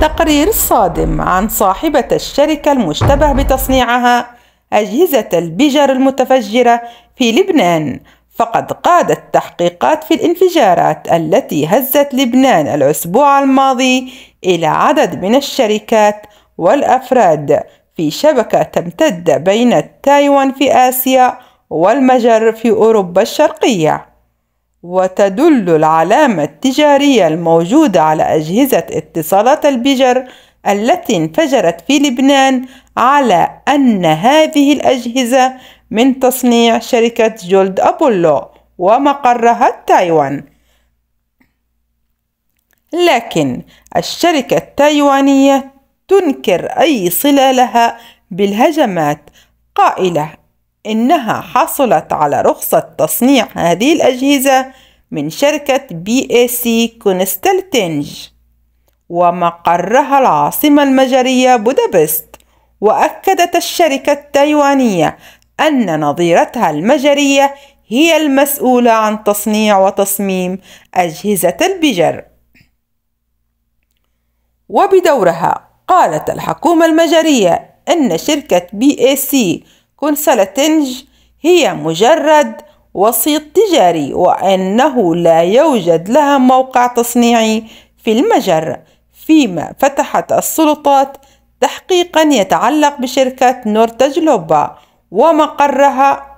تقرير صادم عن صاحبة الشركة المشتبه بتصنيعها أجهزة البجر المتفجرة في لبنان فقد قادت تحقيقات في الانفجارات التي هزت لبنان الأسبوع الماضي إلى عدد من الشركات والأفراد في شبكة تمتد بين تايوان في آسيا والمجر في أوروبا الشرقية وتدل العلامة التجارية الموجودة على أجهزة اتصالات البجر التي انفجرت في لبنان على أن هذه الأجهزة من تصنيع شركة جولد أبولو ومقرها تايوان لكن الشركة التايوانية تنكر أي صلة لها بالهجمات قائلة إنها حصلت على رخصة تصنيع هذه الأجهزة من شركة بي اي سي كونستلتنج ومقرها العاصمة المجرية بودابست وأكدت الشركة التايوانية أن نظيرتها المجرية هي المسؤولة عن تصنيع وتصميم أجهزة البجر وبدورها قالت الحكومة المجرية أن شركة بي اي سي تنج هي مجرد وسيط تجاري وأنه لا يوجد لها موقع تصنيعي في المجرة فيما فتحت السلطات تحقيقا يتعلق بشركة نورتاج لوبا ومقرها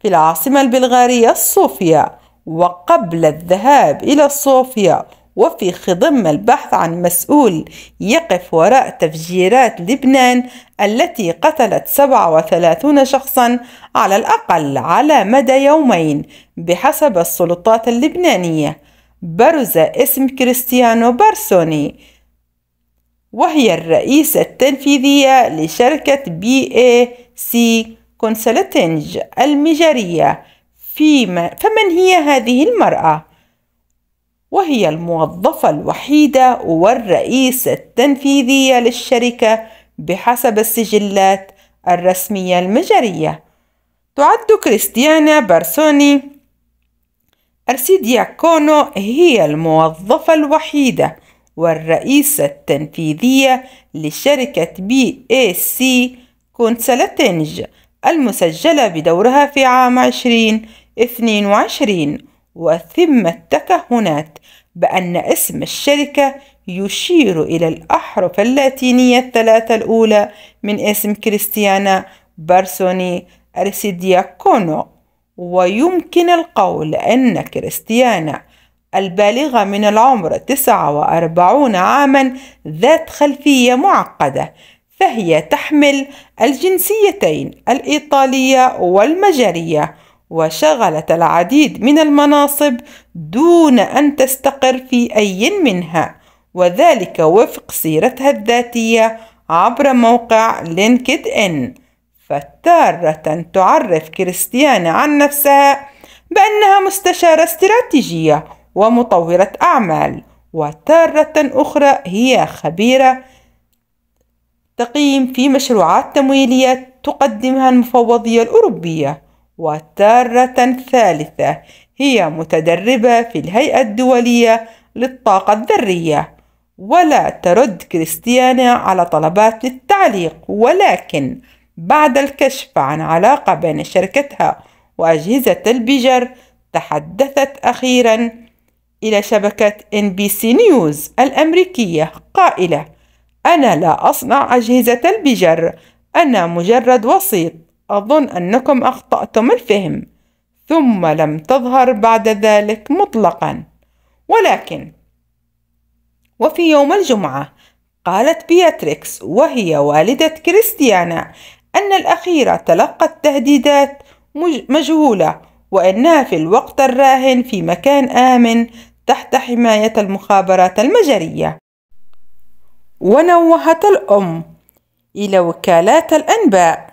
في العاصمة البلغارية صوفيا وقبل الذهاب إلى صوفيا وفي خضم البحث عن مسؤول يقف وراء تفجيرات لبنان التي قتلت 37 شخصا على الأقل على مدى يومين بحسب السلطات اللبنانية برز اسم كريستيانو بارسوني وهي الرئيسة التنفيذية لشركة بي اي سي كونسلتنج المجرية فيما فمن هي هذه المرأة؟ وهي الموظفة الوحيدة والرئيس التنفيذية للشركة بحسب السجلات الرسمية المجرية تعد كريستيانا بارسوني أرسيديا كونو هي الموظفة الوحيدة والرئيسة التنفيذية لشركة بي اي سي كونسلتينج المسجلة بدورها في عام 2022 وثم التكهنات بأن اسم الشركة يشير إلى الأحرف اللاتينية الثلاثة الأولى من اسم كريستيانا بارسوني أرسيدياكونو ويمكن القول أن كريستيانا البالغة من العمر 49 عاما ذات خلفية معقدة فهي تحمل الجنسيتين الإيطالية والمجرية وشغلت العديد من المناصب دون أن تستقر في أي منها وذلك وفق سيرتها الذاتية عبر موقع لينكد إن فتارة تعرف كريستيانا عن نفسها بأنها مستشارة استراتيجية ومطورة أعمال وتارة أخرى هي خبيرة تقيم في مشروعات تمويلية تقدمها المفوضية الأوروبية وتارة ثالثة هي متدربة في الهيئة الدولية للطاقة الذرية ولا ترد كريستيانا على طلبات للتعليق ولكن بعد الكشف عن علاقة بين شركتها وأجهزة البجر تحدثت أخيرا إلى شبكة إن بي سي نيوز الأمريكية قائلة أنا لا أصنع أجهزة البجر أنا مجرد وسيط أظن أنكم أخطأتم الفهم ثم لم تظهر بعد ذلك مطلقا ولكن وفي يوم الجمعة قالت بياتريكس وهي والدة كريستيانا أن الأخيرة تلقت تهديدات مجهولة وأنها في الوقت الراهن في مكان آمن تحت حماية المخابرات المجرية ونوهت الأم إلى وكالات الأنباء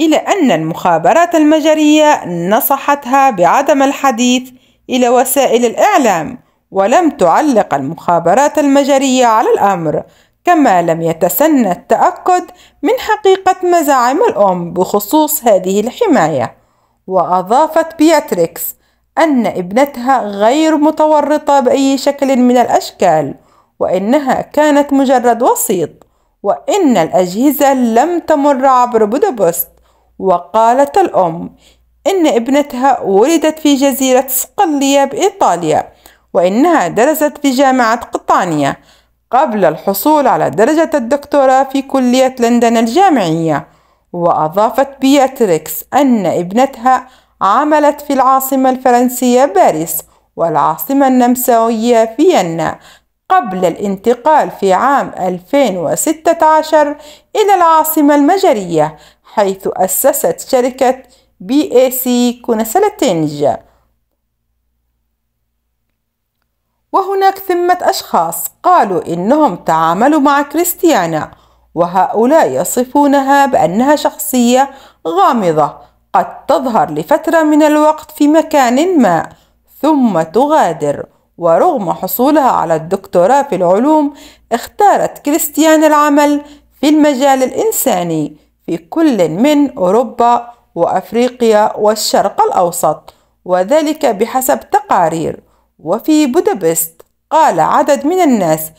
إلى أن المخابرات المجرية نصحتها بعدم الحديث إلى وسائل الإعلام ولم تعلق المخابرات المجرية على الأمر كما لم يتسنى التأكد من حقيقة مزاعم الأم بخصوص هذه الحماية وأضافت بياتريكس أن ابنتها غير متورطة بأي شكل من الأشكال وإنها كانت مجرد وسيط وإن الأجهزة لم تمر عبر بودابست وقالت الأم إن ابنتها ولدت في جزيرة صقلية بإيطاليا وإنها درست في جامعة قطانية قبل الحصول على درجة الدكتوراه في كلية لندن الجامعية وأضافت بياتريكس أن ابنتها عملت في العاصمة الفرنسية باريس والعاصمة النمساوية فيينا قبل الانتقال في عام 2016 إلى العاصمة المجرية حيث أسست شركة بي اي سي كن وهناك ثمة أشخاص قالوا إنهم تعاملوا مع كريستيانا وهؤلاء يصفونها بأنها شخصية غامضة قد تظهر لفترة من الوقت في مكان ما ثم تغادر ورغم حصولها على الدكتوراه في العلوم اختارت كريستيانا العمل في المجال الإنساني في كل من أوروبا وأفريقيا والشرق الأوسط وذلك بحسب تقارير وفي بودابست قال عدد من الناس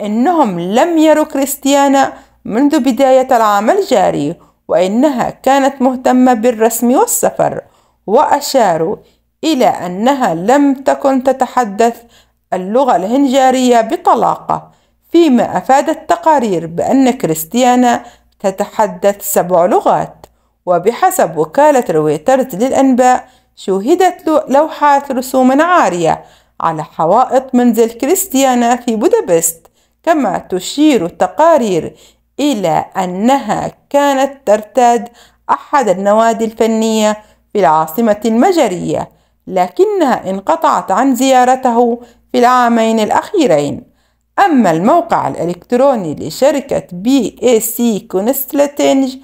إنهم لم يروا كريستيانا منذ بداية العام الجاري وإنها كانت مهتمة بالرسم والسفر وأشاروا إلى أنها لم تكن تتحدث اللغة الهنجارية بطلاقة فيما أفادت تقارير بأن كريستيانا تتحدث سبع لغات وبحسب وكالة رويترز للأنباء شوهدت لوحات رسوم عارية على حوائط منزل كريستيانا في بودابست كما تشير التقارير إلى أنها كانت ترتاد أحد النوادي الفنية في العاصمة المجرية لكنها انقطعت عن زيارته في العامين الأخيرين أما الموقع الإلكتروني لشركة بي اي سي كونستلتينج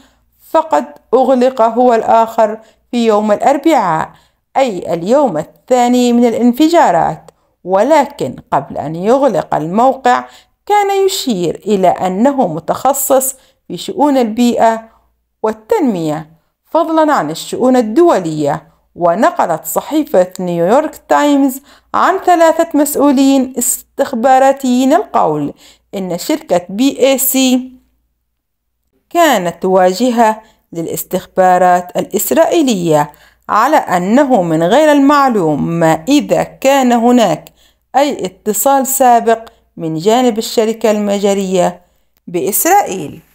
فقد أغلق هو الآخر في يوم الأربعاء أي اليوم الثاني من الانفجارات ولكن قبل أن يغلق الموقع كان يشير إلى أنه متخصص في شؤون البيئة والتنمية فضلا عن الشؤون الدولية ونقلت صحيفة نيويورك تايمز عن ثلاثة مسؤولين استخباراتيين القول إن شركة بي اي سي كانت واجهة للاستخبارات الإسرائيلية على أنه من غير المعلوم ما إذا كان هناك أي اتصال سابق من جانب الشركة المجرية بإسرائيل